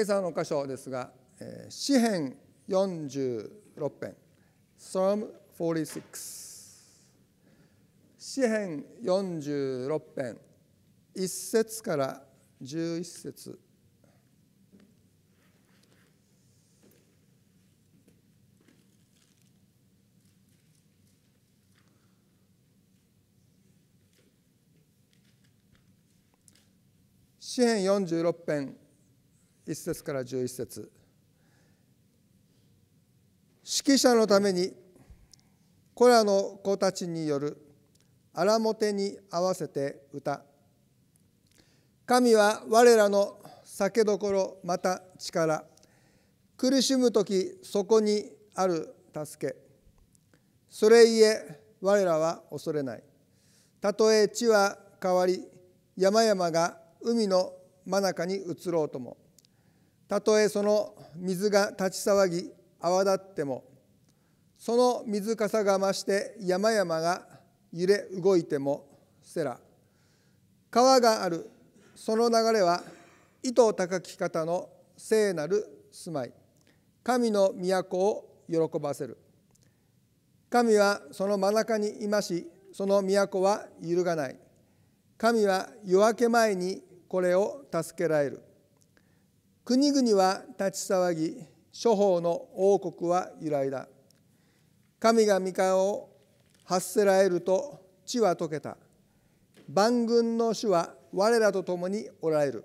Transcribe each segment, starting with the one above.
今朝の箇所ですが、えー、詩編46編 Psalm 46詩編46編1節から11節詩編46編1節から11節指揮者のために子らの子たちによる荒もてに合わせて歌神は我らの酒どころまた力苦しむ時そこにある助けそれゆえ我らは恐れないたとえ地は変わり山々が海の真中に移ろうともたとえその水が立ち騒ぎ泡立ってもその水かさが増して山々が揺れ動いてもセラ川があるその流れは糸高き方の聖なる住まい神の都を喜ばせる神はその真中にいましその都は揺るがない神は夜明け前にこれを助けられる国々は立ち騒ぎ諸法の王国は揺らいだ神が御顔を発せられると地は解けた万軍の主は我らと共におられる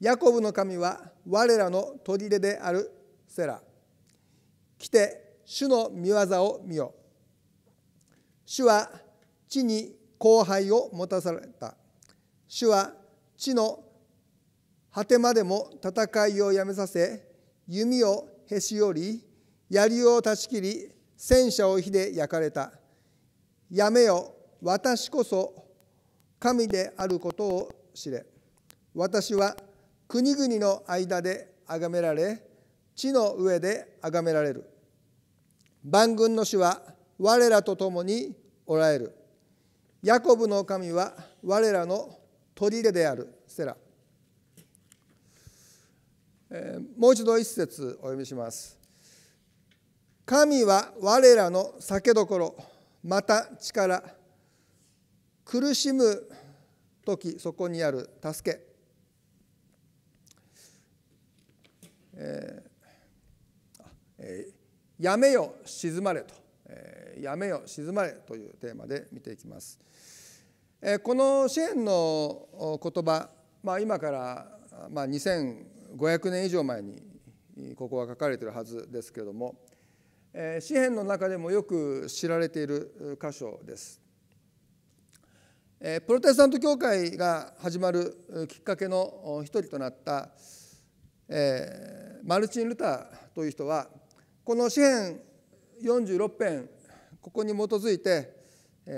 ヤコブの神は我らの砦であるセラ来て主の御業を見よ主は地に後輩を持たされた主は地の果てまでも戦いをやめさせ弓をへし折り槍を断ち切り戦車を火で焼かれたやめよ私こそ神であることを知れ私は国々の間で崇められ地の上で崇められる万軍の主は我らと共におられるヤコブの神は我らの砦であるセラもう一度一節お読みします。神は我らの酒どころまた力苦しむ時そこにある助け、えーえー、やめよ沈まれと、えー、やめよ沈まれというテーマで見ていきます。えー、この支援の言葉、まあ、今から、まあ、2 0 500年以上前にここは書かれてるはずですけれども詩篇の中でもよく知られている箇所です。プロテスタント教会が始まるきっかけの一人となったマルチン・ルターという人はこの詩篇46編ここに基づいて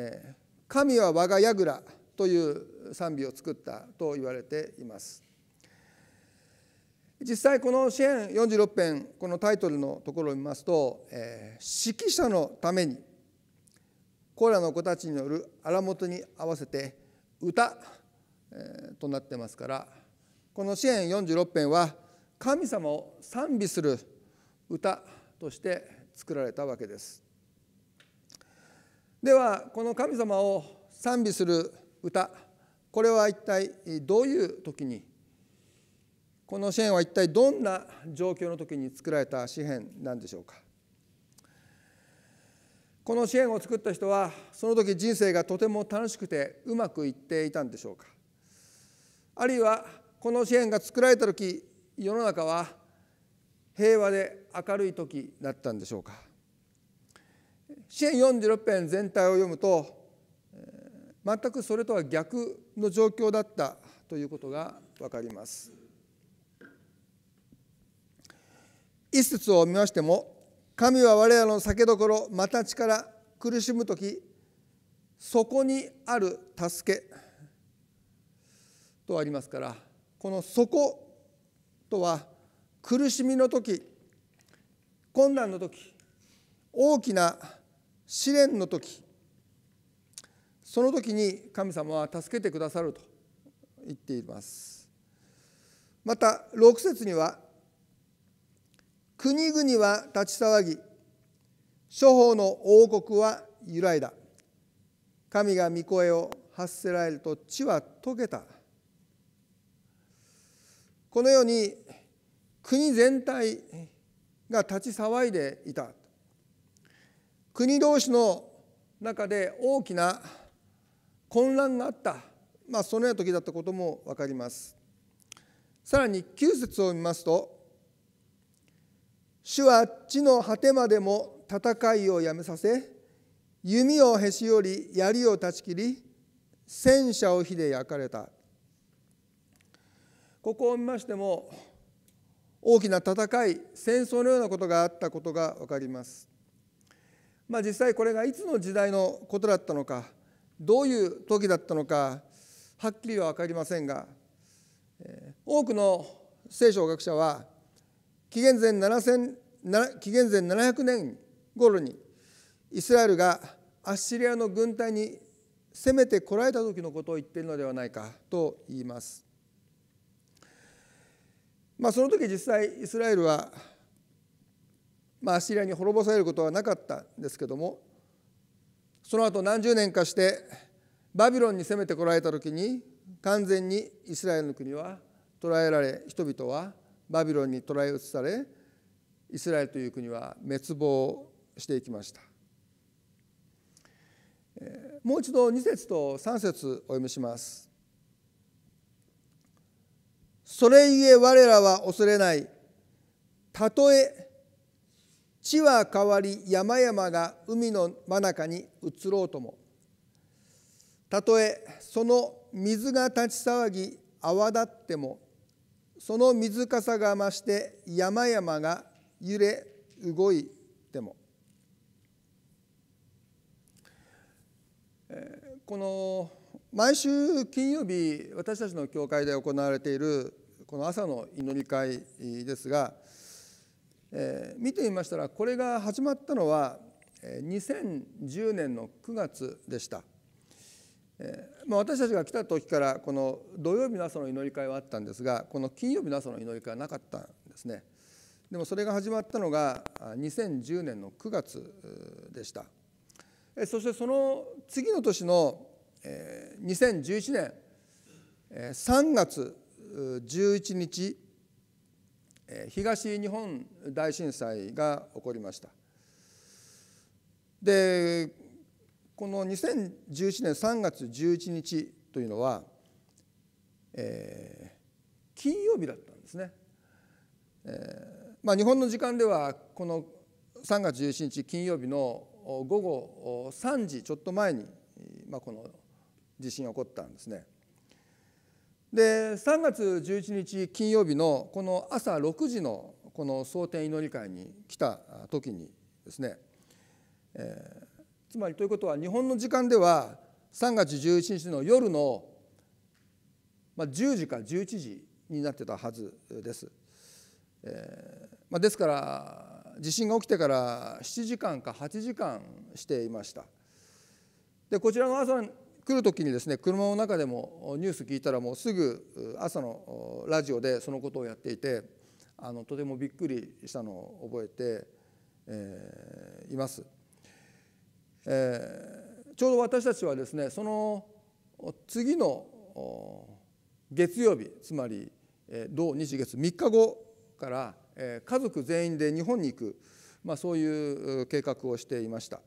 「神は我が櫓」という賛美を作ったと言われています。実際この支援46編このタイトルのところを見ますと、えー、指揮者のためにコーラの子たちによる荒本に合わせて歌、えー、となってますからこの支援46編は神様を賛美する歌として作られたわけです。ではこの神様を賛美する歌これは一体どういう時にこの詩篇は一体どんな状況の時に作られた詩篇なんでしょうかこの詩篇を作った人はその時人生がとても楽しくてうまくいっていたんでしょうかあるいはこの詩篇が作られた時世の中は平和で明るい時だったんでしょうか詩篇46編全体を読むと全くそれとは逆の状況だったということが分かります。一節を見ましても神は我らの酒どころまた力苦しむ時そこにある助けとありますからこの「そこ」とは苦しみの時困難の時大きな試練の時その時に神様は助けてくださると言っていますまた6節には国々は立ち騒ぎ諸法の王国は揺らいだ神が御声を発せられると地は溶けたこのように国全体が立ち騒いでいた国同士の中で大きな混乱があった、まあ、そのような時だったことも分かりますさらに9節を見ますと主は地の果てまでも戦いをやめさせ弓をへし折り槍を断ち切り戦車を火で焼かれたここを見ましても大きな戦い戦争のようなことがあったことが分かります。まあ、実際これがいつの時代のことだったのかどういう時だったのかはっきりは分かりませんが多くの聖書学者は紀元前7000紀元前700年頃にイスラエルがアッシリアの軍隊に攻めてこられた時のことを言っているのではないかと言います。まあ、その時実際イスラエルは、まあ、アッシリアに滅ぼされることはなかったんですけどもその後何十年かしてバビロンに攻めてこられた時に完全にイスラエルの国は捕らえられ人々はバビロンに捕らえ移されイスラエルという国は滅亡していきましたもう一度2節と3節お読みしますそれゆえ我らは恐れないたとえ地は変わり山々が海の真中に移ろうともたとえその水が立ち騒ぎ泡立ってもその水かさが増して山々が揺れ動いても、えこの毎週金曜日私たちの教会で行われているこの朝の祈り会ですが、え見てみましたらこれが始まったのは2010年の9月でした。えまあ、私たちが来た時からこの土曜日の朝の祈り会はあったんですがこの金曜日の朝の祈り会はなかったんですねでもそれが始まったのが2010年の9月でしたそしてその次の年の2011年3月11日東日本大震災が起こりましたでこの2011年3月11日というのは、えー、金曜日だったんですね。えーまあ、日本の時間ではこの3月11日金曜日の午後3時ちょっと前に、まあ、この地震が起こったんですね。で3月11日金曜日のこの朝6時のこの蒼天祈り会に来た時にですね、えーつまりということは日本の時間では3月11日の夜の10時か11時になってたはずです。えーまあ、ですから地震が起きてから7時間か8時間していました。でこちらの朝来る時にですね車の中でもニュース聞いたらもうすぐ朝のラジオでそのことをやっていてあのとてもびっくりしたのを覚えて、えー、います。えー、ちょうど私たちはですねその次の月曜日つまり土日月3日後から家族全員で日本に行く、まあ、そういう計画をしていました。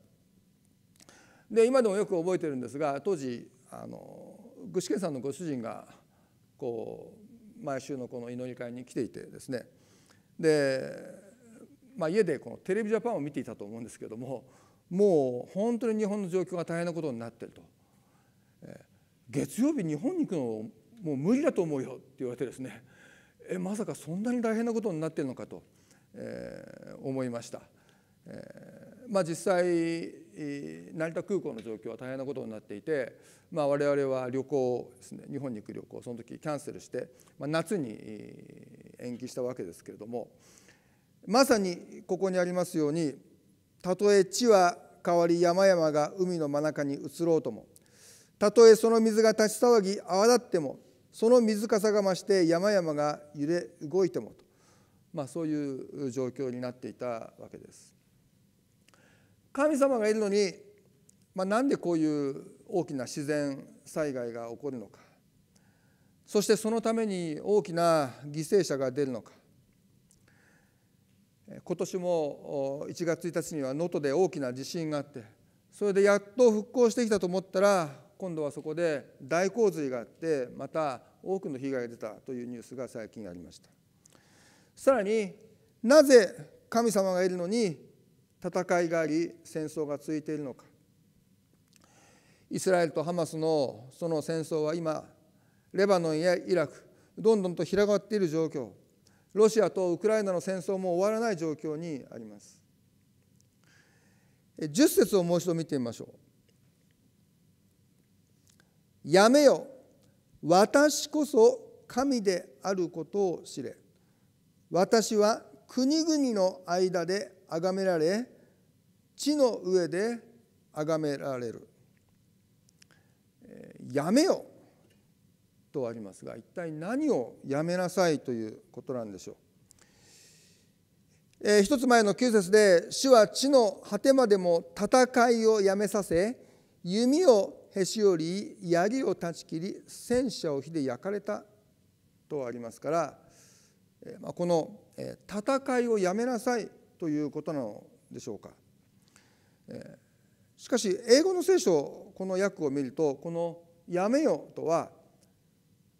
で今でもよく覚えてるんですが当時あの具志堅さんのご主人がこう毎週のこの祈り会に来ていてですねで、まあ、家でこのテレビジャパンを見ていたと思うんですけどももう本当に日本の状況が大変なことになってると、え月曜日日本に行くのもう無理だと思うよって言われてですねえまさかそんなに大変なことになってるのかと、えー、思いました、えー、まあ、実際成田空港の状況は大変なことになっていて、まあ、我々は旅行ですね日本に行く旅行その時キャンセルして、まあ、夏に延期したわけですけれどもまさにここにありますようにたとえ地は変わり山々が海の真中に移ろうともたとえその水が立ち騒ぎ泡立ってもその水かさが増して山々が揺れ動いてもと、まあ、そういう状況になっていたわけです。神様がいるのに、まあ、なんでこういう大きな自然災害が起こるのかそしてそのために大きな犠牲者が出るのか今年も1月1日には能登で大きな地震があってそれでやっと復興してきたと思ったら今度はそこで大洪水があってまた多くの被害が出たというニュースが最近ありましたさらになぜ神様がいるのに戦いがあり戦争が続いているのかイスラエルとハマスのその戦争は今レバノンやイラクどんどんと広がっている状況ロシアとウクライナの戦争も終わらない状況にあります。10節をもう一度見てみましょう。やめよ私こそ神であることを知れ私は国々の間で崇められ地の上で崇められる。やめよとありますが一体何をやめなさいということなんでしょう。えー、一つ前の9節で「主は地の果てまでも戦いをやめさせ弓をへし折り槍を断ち切り戦車を火で焼かれた」とありますから、えーまあ、この、えー「戦いをやめなさい」ということなのでしょうか。えー、しかし英語の聖書この訳を見るとこの「やめよ」とは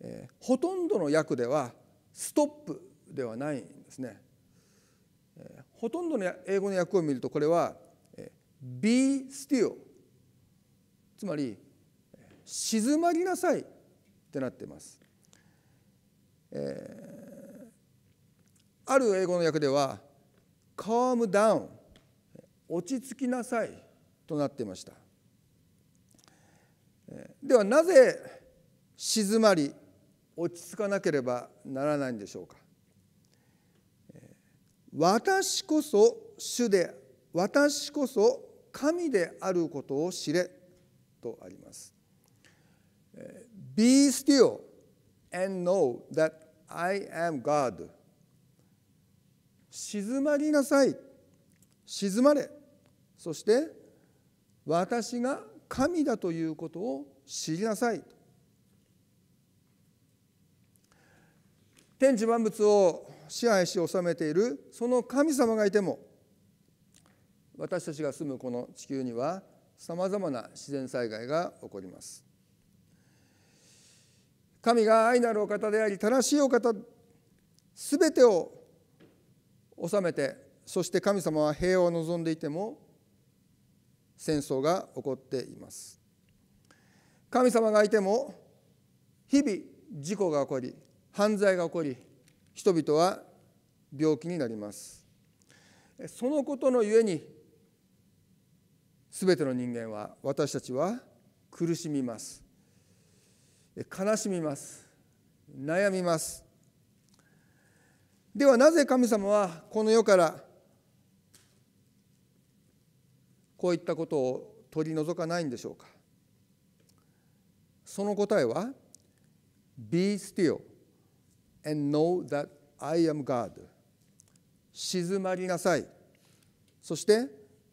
えー、ほとんどの訳ではストップではないんですね、えー、ほとんどの英語の訳を見るとこれは、えー、be still つまり静まりなさいってなってます、えー、ある英語の訳では calm down 落ち着きなさいとなっていましたではなぜ静まり落ち着かなければならないんでしょうか私こそ主で私こそ神であることを知れとあります Be still and know that I am God 静まりなさい静まれそして私が神だということを知りなさい天地万物を支配し治めているその神様がいても私たちが住むこの地球にはさまざまな自然災害が起こります。神が愛なるお方であり正しいお方すべてを治めてそして神様は平和を望んでいても戦争が起こっています。神様がいても日々事故が起こり犯罪が起こり人々は病気になりますそのことのゆえに全ての人間は私たちは苦しみます悲しみます悩みますではなぜ神様はこの世からこういったことを取り除かないんでしょうかその答えは「Be still」and know that I am God 静まりなさいそして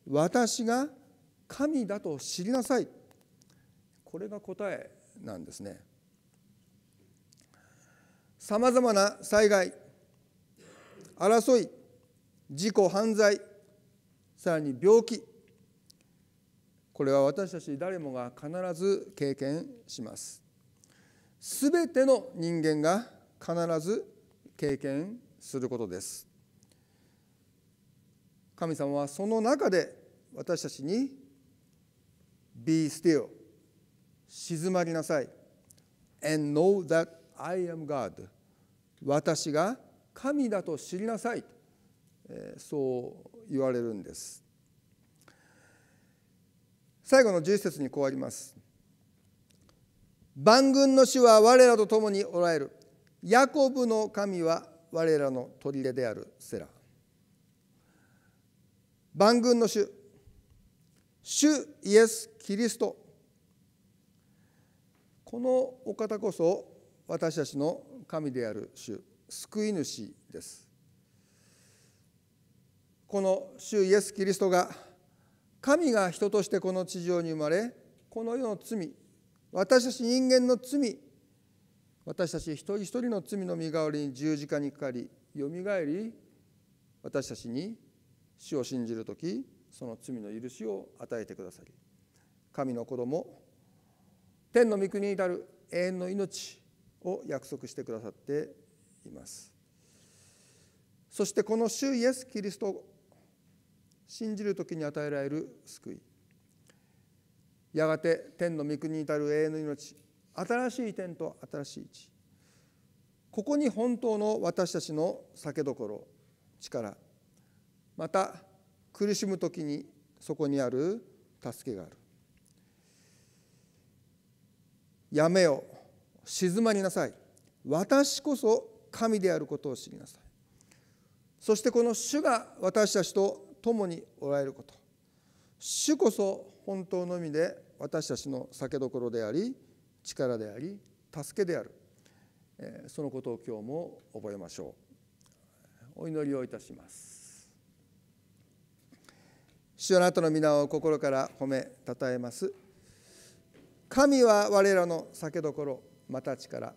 私が神だと知りなさいこれが答えなんですねさまざまな災害争い事故犯罪さらに病気これは私たち誰もが必ず経験しますすべての人間が必ず経験することです神様はその中で私たちに「Be still」「静まりなさい」「And know that I am God」「私が神だと知りなさい」そう言われるんです最後の10節にこうあります「万軍の主は我らと共におられる」ヤコブの神は我らの砦であるセラ万軍の主主イエス・キリストこのお方こそ私たちの神である主救い主ですこの主イエス・キリストが神が人としてこの地上に生まれこの世の罪私たち人間の罪私たち一人一人の罪の身代わりに十字架にかかりよみがえり私たちに死を信じる時その罪の許しを与えてくださり神の子供天の御国に至る永遠の命を約束してくださっていますそしてこの主イエス・キリストを信じる時に与えられる救いやがて天の御国に至る永遠の命新しい点と新しい地ここに本当の私たちの酒どころ力また苦しむ時にそこにある助けがあるやめよ静まりなさい私こそ神であることを知りなさいそしてこの主が私たちと共におられること主こそ本当の意味で私たちの酒どころであり力であり助けであるそのことを今日も覚えましょうお祈りをいたします主よあなたの皆を心から褒めたたえます神は我らの酒どころまた力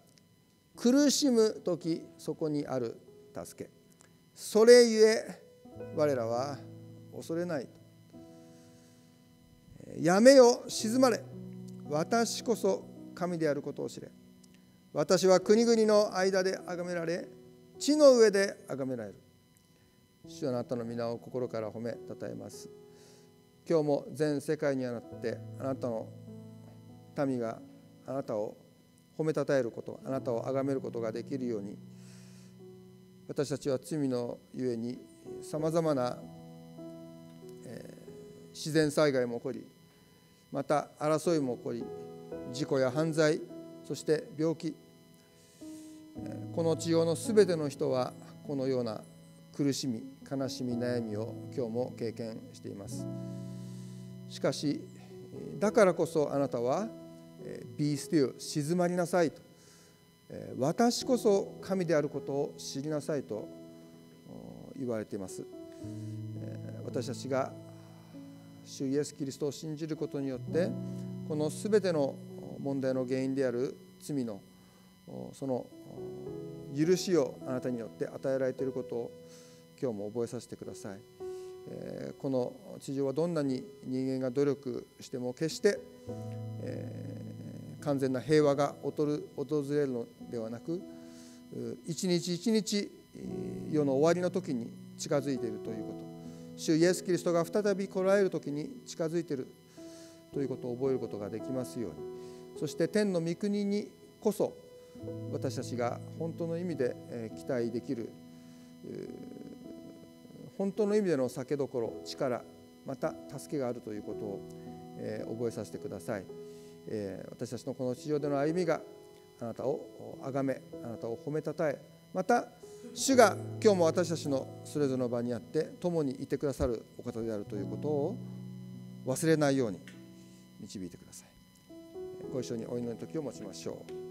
苦しむ時そこにある助けそれゆえ我らは恐れないやめよ静まれ私こそ神であることを知れ私は国々の間で崇められ地の上で崇められる主よあなたの皆を心から褒めたたえます今日も全世界にあなってあなたの民があなたを褒めたたえることあなたを崇めることができるように私たちは罪のゆえにさまざまな、え自然災害も起こりまた争いも起こり事故や犯罪そして病気この地上のすべての人はこのような苦しみ悲しみ悩みを今日も経験していますしかしだからこそあなたは「Be still 静まりなさい」と「私こそ神であることを知りなさい」と言われています私たちが主イエス・キリストを信じることによってこのすべての問題の原因である罪のその許しをあなたによって与えられていることを今日も覚えさせてください、えこの地上はどんなに人間が努力しても決して、え完全な平和が訪る訪れるのではなく一日一日世の終わりの時に近づいているということ主イエス・キリストが再び来られる時に近づいているということを覚えることができますようにそして天の御国にこそ私たちが本当の意味で期待できる本当の意味での酒どころ力また助けがあるということを、え覚えさせてください、え私たちのこの地上での歩みがあなたを崇めあなたを褒めたたえまた主が今日も私たちのそれぞれの場にあって共にいてくださるお方であるということを忘れないように導いてください。ご一緒にお祈りの時を持ちましょう。